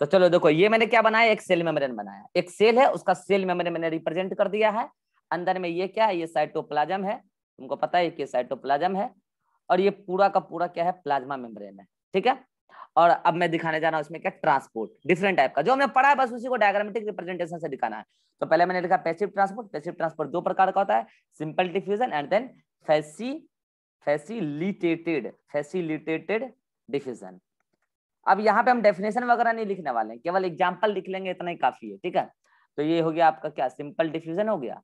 तो चलो देखो ये मैंने क्या बनाया एक सेल मेम्ब्रेन बनाया एक सेल है उसका सेल मेम्ब्रेन मैंने रिप्रेजेंट कर दिया है अंदर में ये क्या है ये साइटोप्लाज्म है तुमको पता है कि साइटोप्लाज्म है और ये पूरा का पूरा क्या है प्लाज्मा मेम्ब्रेन है ठीक है और अब मैं दिखाने जा रहा हूं उसमें क्या ट्रांसपोर्ट डिफरेंट टाइप का जो हमने पढ़ा है बस उसी को डायग्रामेटिक रिप्रेजेंटेशन से दिखाना है तो पहले मैंने लिखा पैसिव ट्रांसपोर्ट पैसिव ट्रांसपोर्ट दो प्रकार का होता है सिंपल डिफ्यूजन एंड देन फैसी फैसिलिटेटेड फैसिलिटेटेड डिफ्यूजन अब यहाँ पे हम डेफिनेशन वगैरह नहीं लिखने वाले हैं केवल एग्जाम्पल लिख लेंगे इतना ही काफी है ठीक है तो ये हो गया आपका क्या सिंपल डिफ्यूजन हो गया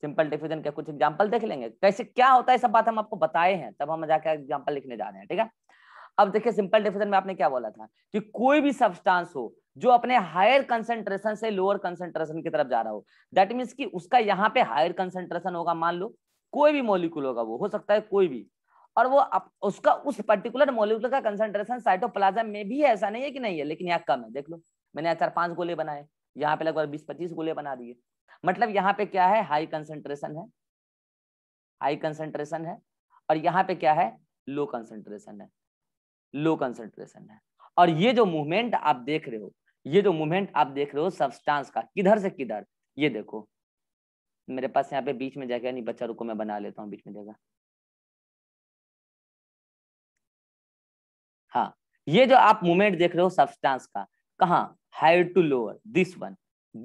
सिंपल डिफ्यूजन के कुछ एग्जाम्पल देख लेंगे कैसे क्या होता है सब बात हम आपको बताए हैं तब हम जाकर एग्जाम्पल लिखने जा रहे हैं ठीक है अब देखिए सिंपल डिफ्यूजन में आपने क्या बोला था कि कोई भी सब्सटेंस हो जो अपने हायर कंसेंट्रेशन से लोअर कंसेंट्रेशन की तरफ जा रहा हो दैट मीन्स कि उसका यहाँ पे हायर कंसेंट्रेशन होगा मान लो कोई भी मॉलिक्यूल होगा वो हो सकता है कोई भी और वो अप, उसका उस पर्टिकुलर मोलिकुलर का कंसेंट्रेशन साइटोप्लाज्म में भी ऐसा नहीं है कि नहीं है लेकिन यहाँ कम है देख लो मैंने यहाँ चार पांच गोले बनाए यहाँ पे लगभग बीस पच्चीस गोले बना दिए मतलब यहाँ पे क्या है हाई कंसेंट्रेशन है हाई कंसेंट्रेशन है और यहाँ पे क्या है लो कंसेंट्रेशन है लो कंसेंट्रेशन है और ये जो मूवमेंट आप देख रहे हो ये जो मूवमेंट आप देख रहे हो सबस्टांस का किधर से किधर ये देखो मेरे पास यहाँ पे बीच में जगह नहीं बच्चा रुको मैं बना लेता हूँ बीच में जगह हाँ ये जो आप मूवमेंट देख रहे हो सब्सटेंस का कहा higher to lower this one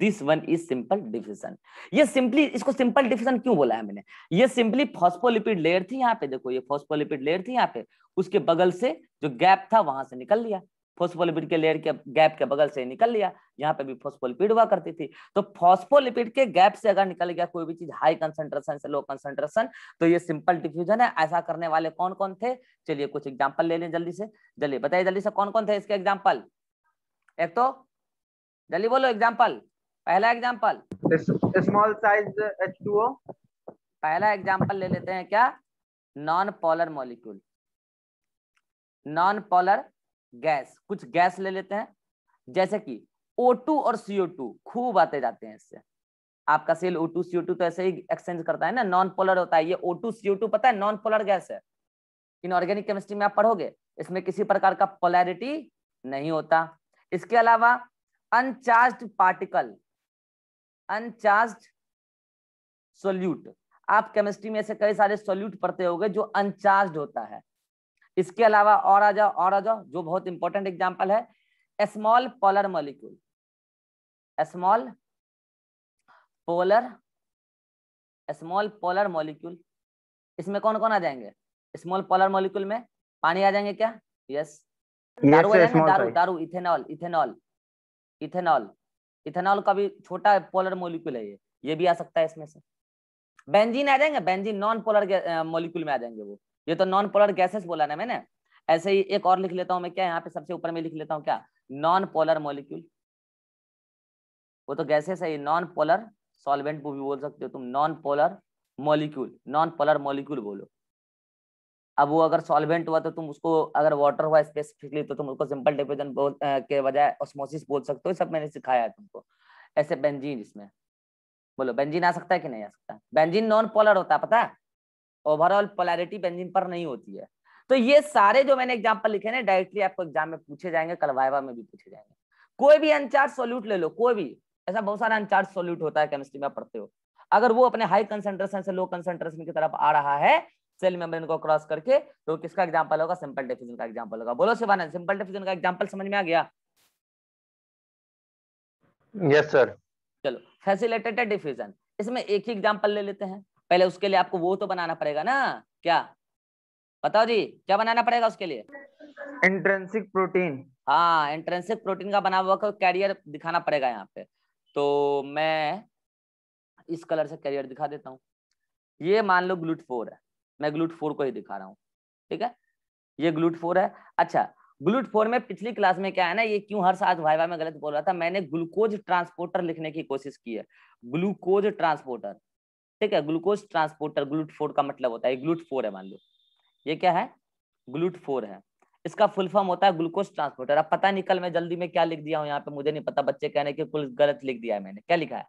this one is simple diffusion ये सिंपली इसको सिंपल डिफिजन क्यों बोला है मैंने ये सिंपली फॉस्फोलिपिड लेयर थी यहाँ पे देखो ये फॉस्फोलिपिड लेयर थी यहाँ पे उसके बगल से जो गैप था वहां से निकल लिया फोस्फोलिपिड के लेयर के गैप के बगल से निकल लिया यहाँ पे भी फोस्फोलिपिड हुआ करती थी तो फोस्फोलिपिड के गैप से अगर निकल गया कोई भी चीज हाई कंसेंट्रेशन से लो कंसेंट्रेशन तो ये सिंपल डिफ्यूजन है ऐसा करने वाले कौन कौन थे चलिए कुछ एग्जाम्पल ले लें जल्दी से जल्दी बताइए जल्दी से कौन कौन थे इसके एग्जाम्पल एक तो जल्दी बोलो एग्जाम्पल पहला एग्जाम्पल स्मॉल साइज H2O पहला एग्जाम्पल ले लेते हैं क्या non polar molecule non polar gas कुछ गैस ले लेते हैं जैसे कि O2 और CO2 खूब आते जाते हैं इससे आपका सेल O2 CO2 तो ऐसे ही एक्सचेंज करता है ना नॉन पोलर होता है ये O2 CO2 पता है नॉन पोलर गैस है इन ऑर्गेनिक केमिस्ट्री में आप पढ़ोगे इसमें किसी प्रकार का पोलैरिटी नहीं होता इसके अलावा अनचार्ज पार्टिकल अनचार्ज सोल्यूट आप केमिस्ट्री में ऐसे कई सारे सोल्यूट पढ़ते होगे जो अनचार्ज होता है इसके अलावा और आ जाओ और आ जाओ जो बहुत इंपॉर्टेंट एग्जाम्पल है small polar molecule small polar small polar molecule इसमें कौन कौन आ जाएंगे स्मॉल पोलर मॉलिक्यूल में पानी आ जाएंगे क्या यस yes. दारू yes, दारू दारू इथेनॉल इथेनॉल इथेनॉल इथेनॉल का भी छोटा पोलर मॉलिक्यूल है ये ये भी आ सकता है इसमें से बेंजीन आ जाएंगे बेंजीन नॉन पोलर मॉलिक्यूल में आ जाएंगे वो ये तो नॉन पोलर गैसेस बोला ना मैंने ऐसे ही एक और लिख लेता हूं मैं क्या यहाँ पे सबसे ऊपर में लिख लेता हूँ क्या नॉन पोलर मोलिक्यूल वो तो गैसेस है नॉन पोलर सॉल्वेंट भी बोल सकते हो तुम non polar molecule non polar molecule बोलो अब वो अगर सॉल्वेंट हुआ तो तुम उसको अगर वाटर हुआ स्पेसिफिकली तो तुम उसको सिंपल डिफ्यूजन के बजाय ऑस्मोसिस बोल सकते हो सब मैंने सिखाया है तुमको ऐसे बेंजीन इसमें बोलो बेंजीन आ सकता है कि नहीं आ सकता बेंजीन नॉन पोलर होता है पता है ओवरऑल पोलैरिटी बेंजीन पर नहीं होती है तो ये सारे जो मैंने एग्जाम्पल लिखे ना डायरेक्टली आपको एग्जाम में पूछे जाएंगे कलवाइवा में भी पूछे जाएंगे कोई भी अनचार्ज सोल्यूट ले लो कोई भी ऐसा बहुत सारा अनचार्ज सोल्यूट होता है केमिस्ट्री में पढ़ते हो अगर वो अपने हाई कंसेंट्रेशन से लो कंसेंट्रेशन की तरफ आ रहा है सेल मेम्ब्रेन को क्रॉस करके तो किसका एग्जाम्पल होगा सिंपल डिफ्यूजन का एग्जाम्पल होगा बोलो सिवान सिंपल डिफ्यूजन का एग्जाम्पल समझ में आ गया यस yes, सर चलो फैसिलिटेटेड डिफ्यूजन इसमें एक ही एग्जाम्पल ले लेते हैं पहले उसके लिए आपको वो तो बनाना पड़ेगा ना क्या बताओ जी क्या बनाना पड़ेगा उसके लिए इंट्रेंसिक प्रोटीन हाँ इंट्रेंसिक प्रोटीन का बना हुआ कैरियर दिखाना पड़ेगा यहाँ पे तो मैं इस कलर से कैरियर दिखा देता हूँ ये मान लो ग्लूट फोर है मैं ग्लूट फोर को ही दिखा रहा हूँ ठीक है ये ग्लूट फोर है अच्छा ग्लूट फोर में पिछली क्लास में क्या है ना ये क्यों हर साथ भाई में गलत बोल रहा था मैंने ग्लूकोज ट्रांसपोर्टर लिखने की कोशिश की है ग्लूकोज ट्रांसपोर्टर ठीक है ग्लूकोज ट्रांसपोर्टर ग्लूट फोर का मतलब होता है ग्लूट फोर है मान लो ये क्या है ग्लूट फोर है इसका फुल फॉर्म होता है ग्लूकोज ट्रांसपोर्टर अब पता नहीं कल मैं जल्दी में क्या लिख दिया हूँ यहाँ पे मुझे नहीं पता बच्चे कहने के कुल गलत लिख दिया है मैंने क्या लिखा है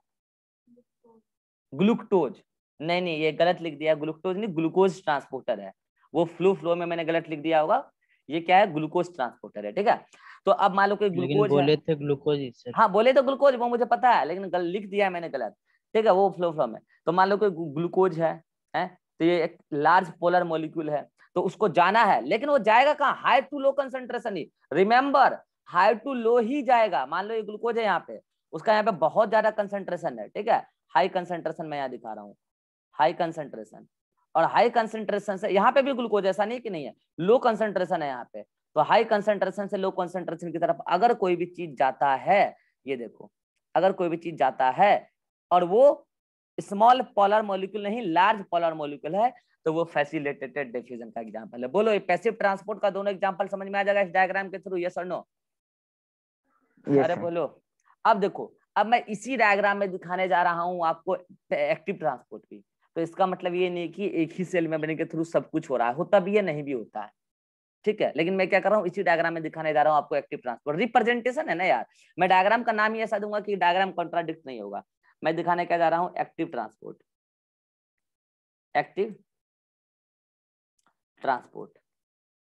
ग्लूकटोज नहीं नहीं ये गलत लिख दिया ग्लूकटोज नहीं ग्लूकोज ट्रांसपोर्टर है वो फ्लू फ्लो में मैंने गलत लिख दिया होगा ये क्या है ग्लूकोज ट्रांसपोर्टर है ठीक है तो अब मान लो कि ग्लूकोज बोले थे ग्लूकोज हाँ बोले तो ग्लूकोज वो मुझे पता है लेकिन लिख दिया है मैंने गलत ठीक है वो फ्लो फ्रॉम है तो मान लो कोई ग्लूकोज है, है तो ये एक लार्ज पोलर मोलिक्यूल है तो उसको जाना है लेकिन वो जाएगा कहाँ हाई टू लो कंसेंट्रेशन ही रिमेम्बर हाई टू लो ही जाएगा मान लो ये ग्लूकोज है यहाँ पे उसका यहाँ पे बहुत ज्यादा कंसेंट्रेशन है ठीक है हाई कंसेंट्रेशन मैं यहाँ दिखा रहा हूँ हाई कंसेंट्रेशन और हाई कंसेंट्रेशन से यहाँ पे भी ग्लूकोज ऐसा नहीं कि नहीं है लो कंसेंट्रेशन है यहाँ पे तो हाई कंसेंट्रेशन से लो कंसेंट्रेशन की तरफ अगर कोई भी चीज जाता है ये देखो अगर कोई भी चीज जाता है और वो स्मॉल पॉलर मॉलिक्यूल नहीं लार्ज पॉलर मॉलिक्यूल है तो वो फैसिलिटेटेड डिफ्यूजन का एग्जाम्पल है बोलो पैसिव ट्रांसपोर्ट का दोनों एग्जाम्पल समझ में आ जाएगा इस डायग्राम के थ्रू यस और नो अरे बोलो अब देखो अब मैं इसी डायग्राम में दिखाने जा रहा हूँ आपको एक्टिव ट्रांसपोर्ट की तो इसका मतलब ये नहीं कि एक ही सेल में के थ्रू सब कुछ हो रहा है होता भी है नहीं भी होता है ठीक है लेकिन मैं क्या कर रहा हूँ इसी डायग्राम में दिखाने जा रहा हूँ आपको एक्टिव ट्रांसपोर्ट रिप्रेजेंटेशन है ना यार मैं डायग्राम का नाम ही ऐसा दूंगा कि डायग्राम कॉन्ट्राडिक्ट नहीं होगा मैं दिखाने क्या जा रहा हूँ एक्टिव ट्रांसपोर्ट एक्टिव ट्रांसपोर्ट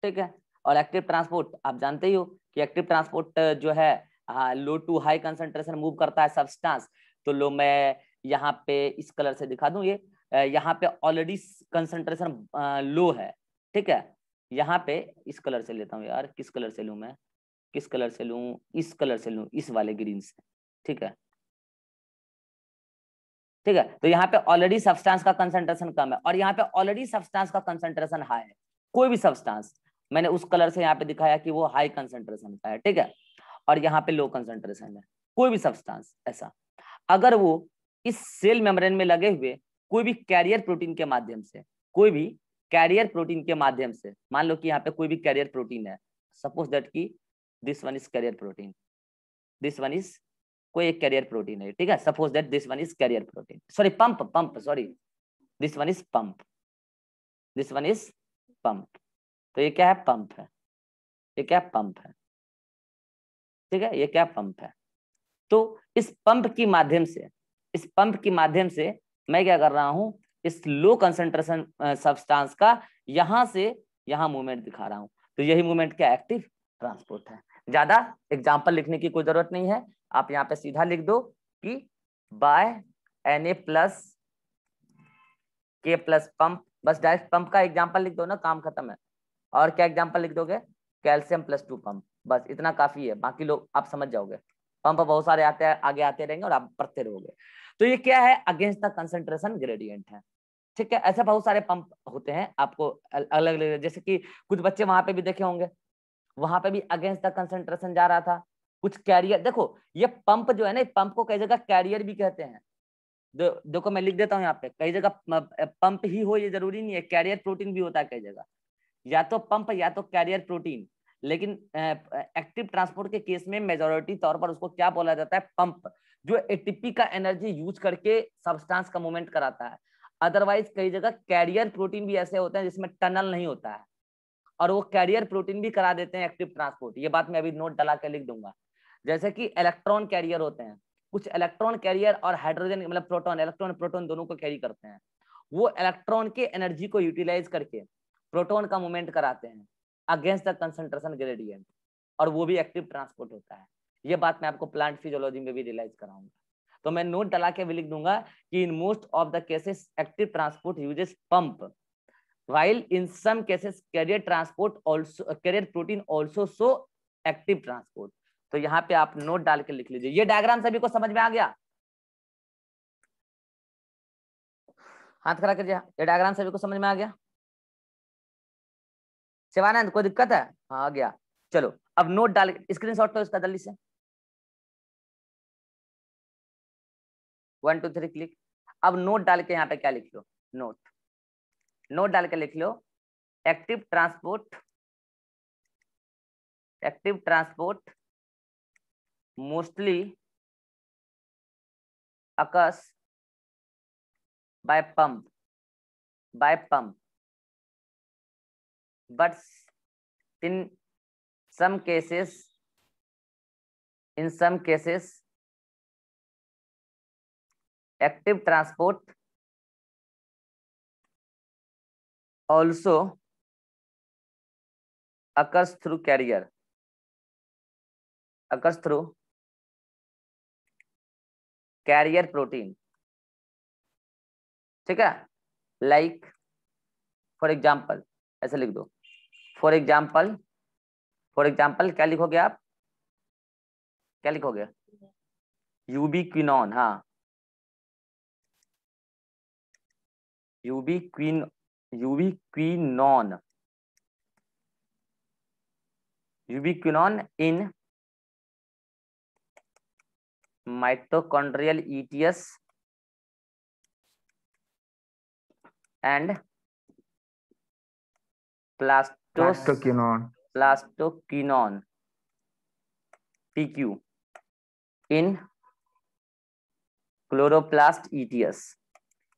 ठीक है और एक्टिव ट्रांसपोर्ट आप जानते ही हो कि एक्टिव ट्रांसपोर्ट जो है हाँ low to high concentration move करता है सब्सटेंस तो लो मैं यहाँ पे इस कलर से दिखा दू ये यहाँ पे ऑलरेडी कंसेंट्रेशन लो है ठीक है यहाँ पे इस कलर से लेता हूँ यार किस कलर से लू मैं किस कलर से लू इस कलर से लू इस वाले ग्रीन से ठीक है ठीक है तो यहाँ पे ऑलरेडी सब्सटेंस का कंसेंट्रेशन कम है और यहाँ पे ऑलरेडी सब्सटेंस का कंसेंट्रेशन हाई है कोई भी सब्सटेंस मैंने उस कलर से यहाँ पे दिखाया कि वो हाई कंसेंट्रेशन का है ठीक है और यहाँ पे लो कंसेंट्रेशन है कोई भी सब्सटेंस ऐसा अगर वो इस सेल मेम्ब्रेन में लगे हुए कोई भी कैरियर प्रोटीन के माध्यम से कोई भी कैरियर प्रोटीन के माध्यम से मान लो कि यहाँ पे कोई भी कैरियर प्रोटीन है सपोज दैट की this one is carrier protein this one is कोई एक कैरियर प्रोटीन है ठीक है suppose that this one is carrier protein sorry pump pump sorry this one is pump this one is pump तो ये क्या है पंप है ये क्या पंप है ठीक है ये क्या पंप है तो इस पंप के माध्यम से इस पंप के माध्यम से मैं क्या कर रहा हूं इस लो कंसेंट्रेशन सब्सटेंस का यहां से यहां मूवमेंट दिखा रहा हूं तो यही मूवमेंट क्या एक्टिव ट्रांसपोर्ट है ज्यादा एग्जांपल लिखने की कोई जरूरत नहीं है आप यहाँ पे सीधा लिख दो कि by N A plus K plus pump बस डायरेक्ट पंप का एग्जाम्पल लिख दो ना काम खत्म है और क्या एग्जाम्पल लिख दोगे कैल्शियम प्लस टू पंप बस इतना काफी है बाकी लोग आप समझ जाओगे पंप बहुत सारे आते हैं आगे आते रहेंगे और आप पढ़ते रहोगे तो ये क्या है अगेंस्ट द कंसेंट्रेशन ग्रेडियंट है ठीक है ऐसे बहुत सारे पंप होते हैं आपको अलग अलग जैसे कि कुछ बच्चे वहां पे भी देखे होंगे वहां पे भी अगेंस्ट द कंसेंट्रेशन जा रहा था कुछ कैरियर देखो ये पंप जो है ना पंप को कई जगह कैरियर भी कहते हैं दो, देखो मैं लिख देता हूँ यहाँ पे कई जगह पंप ही हो ये जरूरी नहीं है कैरियर प्रोटीन भी होता है कई जगह या तो पंप या तो कैरियर प्रोटीन लेकिन एक्टिव ट्रांसपोर्ट के केस में मेजोरिटी तौर पर उसको क्या बोला जाता है पंप जो एटीपी का एनर्जी यूज करके सब्सटेंस का मूवमेंट कराता है अदरवाइज कई जगह कैरियर प्रोटीन भी ऐसे होते हैं जिसमें टनल नहीं होता है और वो कैरियर प्रोटीन भी करा देते हैं एक्टिव ट्रांसपोर्ट ये बात मैं अभी नोट डला के लिख दूंगा जैसे कि इलेक्ट्रॉन कैरियर होते हैं कुछ इलेक्ट्रॉन कैरियर और हाइड्रोजन मतलब प्रोटॉन इलेक्ट्रॉन प्रोटॉन दोनों को कैरी करते हैं वो इलेक्ट्रॉन के एनर्जी को यूटिलाइज करके प्रोटोन का मूवमेंट कराते हैं अगेंस्ट द कंसंट्रेशन ग्रेडियंट और वो भी एक्टिव ट्रांसपोर्ट होता है ये बात मैं आपको प्लांट फिजियोलॉजी में भी रियलाइज कराऊंगा तो मैं नोट डला के भी लिख दूंगा कि in most of the cases active transport uses pump while in some cases carrier transport also carrier protein also so active transport तो यहाँ पे आप नोट डाल के लिख लीजिए ये डायग्राम सभी को समझ में आ गया हाथ खड़ा कर दिया ये डायग्राम सभी को समझ में आ गया शिवानंद कोई दिक्कत है हाँ आ गया चलो अब नोट डाल स्क्रीन शॉट तो इसका जल्दी से वन टू थ्री क्लिक अब नोट डाल के यहाँ पे क्या लिख लो नोट नोट डाल के लिख लो active transport active transport mostly occurs by pump by pump but in some cases in some cases active transport also occurs through carrier occurs through carrier protein ठीक है लाइक फॉर एग्जाम्पल ऐसे लिख दो for example for example क्या लिखोगे आप क्या लिखोगे यूबी क्विनॉन हाँ ubiquinone ubiquinone ubiquinone in mitochondrial ETS and plastos plastoquinone PQ in chloroplast ETS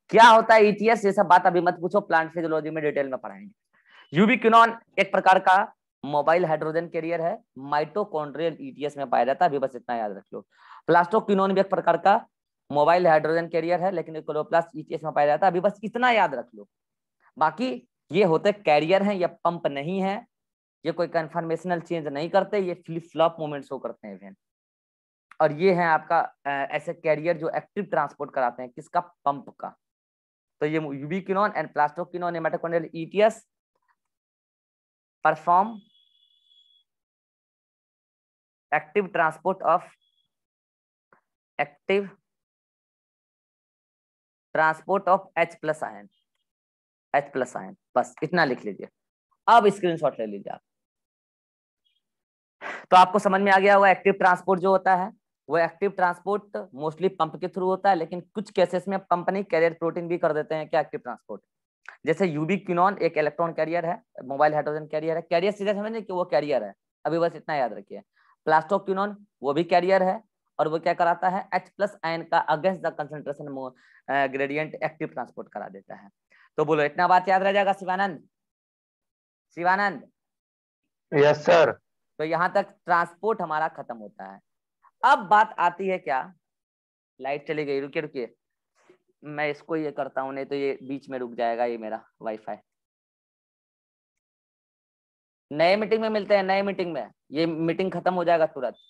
क्या होता है ईटीएस ये सब बात अभी मत पूछो प्लांट फिजियोलॉजी में डिटेल में पढ़ाएंगे यूबीक्विनॉन एक प्रकार का मोबाइल हाइड्रोजन कैरियर है माइटोकॉन्ड्रियल ईटीएस में पाया जाता है अभी बस इतना याद रख लो प्लास्टोक्विनोन भी एक प्रकार का मोबाइल हाइड्रोजन कैरियर है लेकिन क्लोरोप्लास्ट ईटीएस में पाया जाता है अभी बस इतना याद रख लो बाकी ये होते कैरियर हैं या पंप नहीं है ये कोई कन्फर्मेशनल चेंज नहीं करते ये फ्लिप फ्लॉप मूवमेंट शो करते हैं इवेंट और ये है आपका ऐसे कैरियर जो एक्टिव ट्रांसपोर्ट कराते हैं किसका पंप का तो ये ubiquinone and plastoquinone mitochondrial ETS perform active transport of active transport of H plus ion H plus ion बस इतना लिख लीजिए अब स्क्रीनशॉट ले लीजिए आप तो आपको समझ में आ गया होगा एक्टिव ट्रांसपोर्ट जो होता है वो एक्टिव ट्रांसपोर्ट मोस्टली पंप के थ्रू होता है लेकिन कुछ केसेस में पंप नहीं कैरियर प्रोटीन भी कर देते हैं क्या एक्टिव ट्रांसपोर्ट जैसे यूबी क्यूनॉन एक इलेक्ट्रॉन कैरियर है मोबाइल हाइड्रोजन कैरियर है कैरियर सीधे समझ कि वो कैरियर है अभी बस इतना याद रखिए प्लास्टोक्यूनोन वो भी कैरियर है और वो क्या कराता है एच प्लस आयन का against the concentration gradient active transport करा देता है तो बोलो इतना बात याद रह जाएगा शिवानंद शिवानंद यस सर तो यहाँ तक ट्रांसपोर्ट हमारा खत्म होता है अब बात आती है क्या लाइट चली गई रुकिए रुकिए मैं इसको ये करता हूं नहीं तो ये बीच में रुक जाएगा ये मेरा वाईफाई नए मीटिंग में मिलते हैं नए मीटिंग में ये मीटिंग खत्म हो जाएगा तुरंत